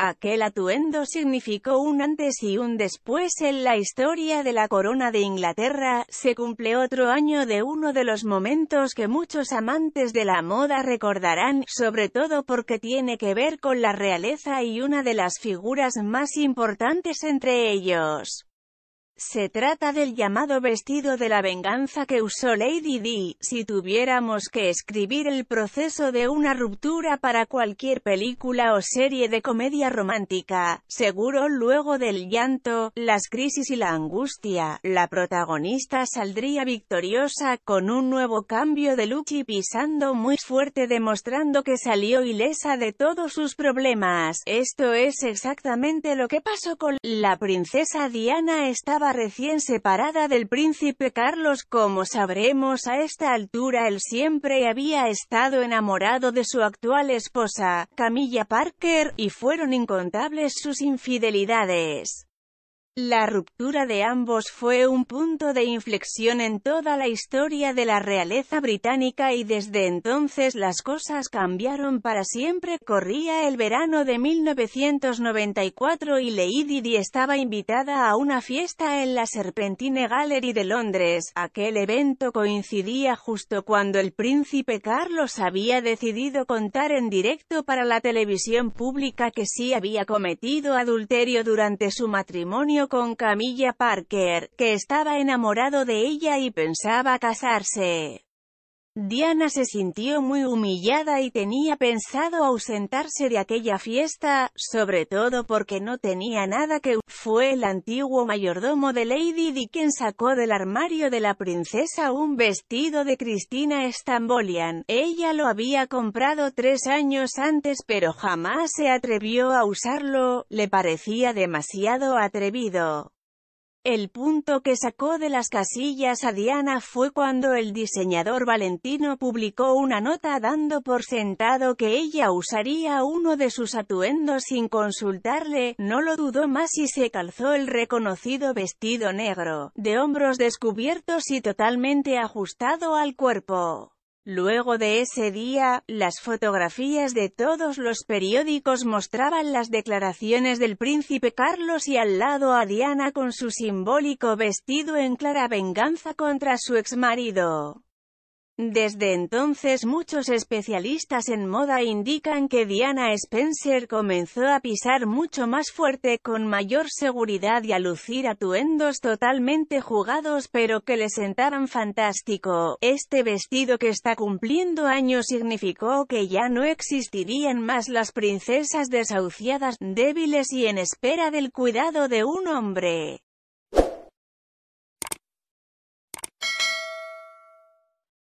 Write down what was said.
Aquel atuendo significó un antes y un después en la historia de la corona de Inglaterra, se cumple otro año de uno de los momentos que muchos amantes de la moda recordarán, sobre todo porque tiene que ver con la realeza y una de las figuras más importantes entre ellos. Se trata del llamado vestido de la venganza que usó Lady Di. Si tuviéramos que escribir el proceso de una ruptura para cualquier película o serie de comedia romántica, seguro luego del llanto, las crisis y la angustia, la protagonista saldría victoriosa, con un nuevo cambio de look y pisando muy fuerte demostrando que salió ilesa de todos sus problemas. Esto es exactamente lo que pasó con la princesa Diana estaba recién separada del príncipe Carlos como sabremos a esta altura él siempre había estado enamorado de su actual esposa, Camilla Parker, y fueron incontables sus infidelidades. La ruptura de ambos fue un punto de inflexión en toda la historia de la realeza británica y desde entonces las cosas cambiaron para siempre. Corría el verano de 1994 y Lady Di estaba invitada a una fiesta en la Serpentine Gallery de Londres. Aquel evento coincidía justo cuando el príncipe Carlos había decidido contar en directo para la televisión pública que sí había cometido adulterio durante su matrimonio con Camilla Parker, que estaba enamorado de ella y pensaba casarse. Diana se sintió muy humillada y tenía pensado ausentarse de aquella fiesta, sobre todo porque no tenía nada que... Fue el antiguo mayordomo de Lady Di quien sacó del armario de la princesa un vestido de Cristina Stambolian. Ella lo había comprado tres años antes pero jamás se atrevió a usarlo, le parecía demasiado atrevido. El punto que sacó de las casillas a Diana fue cuando el diseñador Valentino publicó una nota dando por sentado que ella usaría uno de sus atuendos sin consultarle, no lo dudó más y se calzó el reconocido vestido negro, de hombros descubiertos y totalmente ajustado al cuerpo. Luego de ese día, las fotografías de todos los periódicos mostraban las declaraciones del príncipe Carlos y al lado a Diana con su simbólico vestido en clara venganza contra su exmarido. Desde entonces muchos especialistas en moda indican que Diana Spencer comenzó a pisar mucho más fuerte con mayor seguridad y a lucir atuendos totalmente jugados pero que le sentaran fantástico. Este vestido que está cumpliendo años significó que ya no existirían más las princesas desahuciadas, débiles y en espera del cuidado de un hombre.